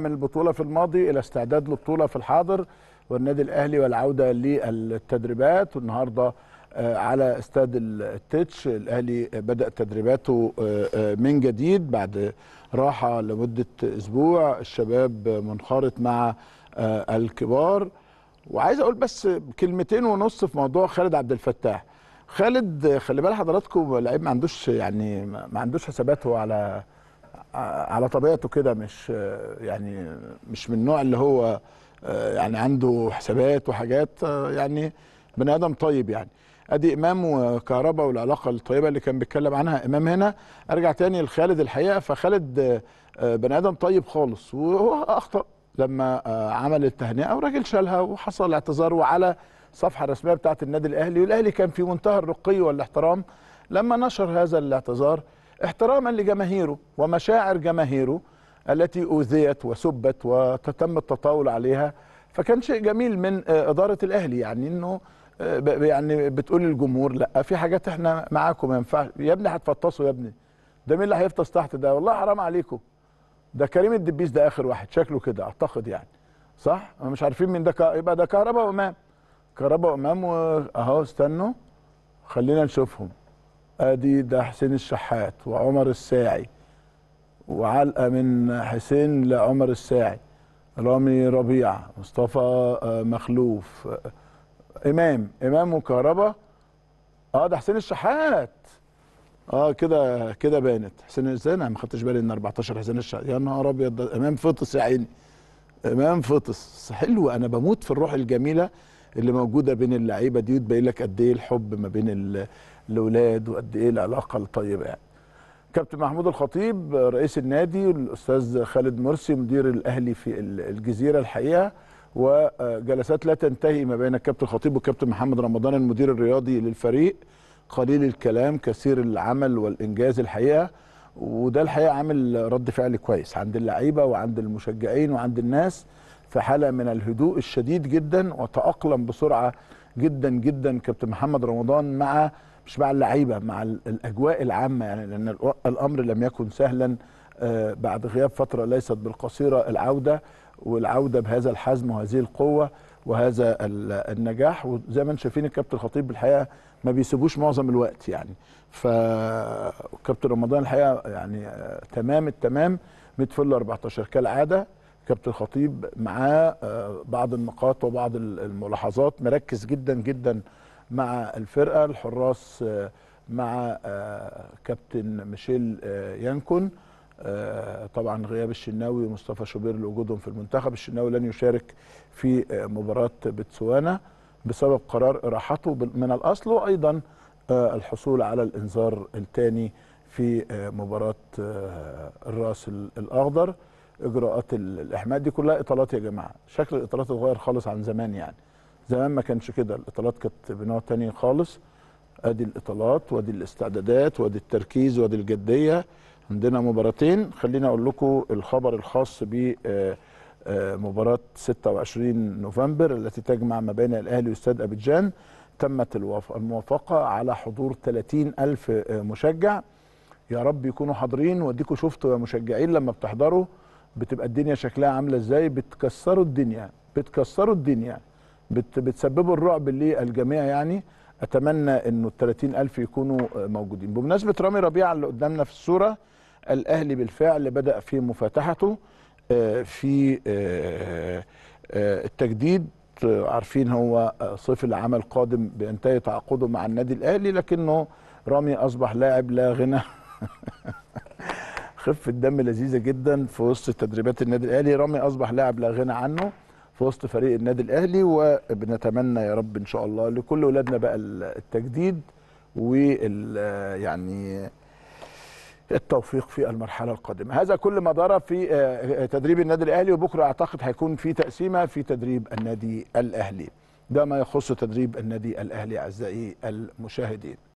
من البطولة في الماضي إلى استعداد للبطولة في الحاضر والنادي الأهلي والعودة للتدريبات والنهاردة آه، على استاد التتش الأهلي بدأ تدريباته آه، آه، من جديد بعد راحة لمدة أسبوع الشباب منخرط مع الكبار وعايز أقول بس كلمتين ونص في موضوع خالد عبد الفتاح خالد خلي بال حضراتكم لعيب ما عندوش يعني ما عندوش حساباته على على طبيعته كده مش يعني مش من النوع اللي هو يعني عنده حسابات وحاجات يعني بني ادم طيب يعني ادي امام وكهرباء والعلاقه الطيبه اللي كان بيتكلم عنها امام هنا ارجع تاني لخالد الحقيقه فخالد بني ادم طيب خالص وهو اخطا لما عمل التهنئه وراجل شالها وحصل اعتذار وعلى الصفحه الرسميه بتاعه النادي الاهلي والاهلي كان في منتهى الرقي والاحترام لما نشر هذا الاعتذار احتراما لجماهيره ومشاعر جماهيره التي أوذيت وسبت وتم التطاول عليها فكان شيء جميل من آه، إدارة الأهلي يعني أنه آه، يعني بتقول للجمهور لا في حاجات احنا معاكم ما ينفعش يا ابني هتفطسوا يا ابني ده مين اللي هيفطس تحت ده والله حرام عليكم ده كريم الدبيس ده اخر واحد شكله كده اعتقد يعني صح مش عارفين مين ده يبقى ده كهرباء وامام كهرباء وامام اهو استنوا خلينا نشوفهم ادي ده حسين الشحات وعمر الساعي وعلقه من حسين لعمر الساعي رامي ربيعه مصطفى آه، مخلوف آه، امام امام وكهربا اه ده حسين الشحات اه كده كده بانت حسين ازاي انا ما خدتش بالي ان 14 حسين الشحات يا نهار ابيض امام فطس يا عيني امام فطس حلو انا بموت في الروح الجميله اللي موجوده بين اللعيبه دي وتبين لك قد ايه الحب ما بين الاولاد وقد ايه العلاقه الطيبه يعني. كابتن محمود الخطيب رئيس النادي والاستاذ خالد مرسي مدير الاهلي في الجزيره الحقيقه وجلسات لا تنتهي ما بين الكابتن الخطيب والكابتن محمد رمضان المدير الرياضي للفريق قليل الكلام كثير العمل والانجاز الحقيقه وده الحقيقه عامل رد فعل كويس عند اللعيبه وعند المشجعين وعند الناس في حاله من الهدوء الشديد جدا وتاقلم بسرعه جدا جدا كابتن محمد رمضان مع مش مع اللعيبه مع الاجواء العامه يعني لان الامر لم يكن سهلا آه، بعد غياب فتره ليست بالقصيره العوده والعوده بهذا الحزم وهذه القوه وهذا النجاح وزي ما انتم شايفين الكابتن الخطيب الحقيقه ما بيسيبوش معظم الوقت يعني فكابتن رمضان الحقيقه يعني آه، تمام التمام ميد فل 14 كالعاده كابتن الخطيب معاه آه، بعض النقاط وبعض الملاحظات مركز جدا جدا مع الفرقه الحراس آه، مع آه، كابتن ميشيل آه، يانكون طبعا غياب الشناوي ومصطفى شوبير لوجودهم في المنتخب الشناوي لن يشارك في مباراه بتسوانا بسبب قرار اراحته من الاصل وايضا الحصول على الانذار الثاني في مباراه الراس الاخضر اجراءات الاحماء دي كلها اطالات يا جماعه شكل الاطالات اتغير خالص عن زمان يعني زمان ما كانش كده الاطالات كانت بنوع تاني خالص ادي الاطالات وادي الاستعدادات وادي التركيز وادي الجديه عندنا مباراتين خليني اقول لكم الخبر الخاص ب آه، آه، مباراه 26 نوفمبر التي تجمع ما بين الاهلي واستاد ابيجان تمت الموافقه على حضور 30 الف آه، مشجع يا رب يكونوا حاضرين واديكوا شفتوا يا مشجعين لما بتحضروا بتبقى الدنيا شكلها عامله ازاي بتكسروا الدنيا بتكسروا الدنيا بتسببوا الرعب للجميع يعني اتمنى انه ال 30000 يكونوا موجودين بمناسبه رامي ربيعه اللي قدامنا في الصوره الاهلي بالفعل بدا في مفاتحته آه، في آه، آه، التجديد عارفين هو صيف العمل قادم بينتهي تعاقده مع النادي الاهلي لكنه رامي اصبح لاعب لا غنى خفه دم لذيذه جدا في وسط تدريبات النادي الاهلي رامي اصبح لاعب لا غنى عنه في وسط فريق النادي الاهلي وبنتمنى يا رب ان شاء الله لكل اولادنا بقى التجديد وال يعني التوفيق في المرحله القادمه هذا كل ما دار في آه، تدريب النادي الاهلي وبكره اعتقد هيكون في تقسيمه في تدريب النادي الاهلي ده ما يخص تدريب النادي الاهلي اعزائي المشاهدين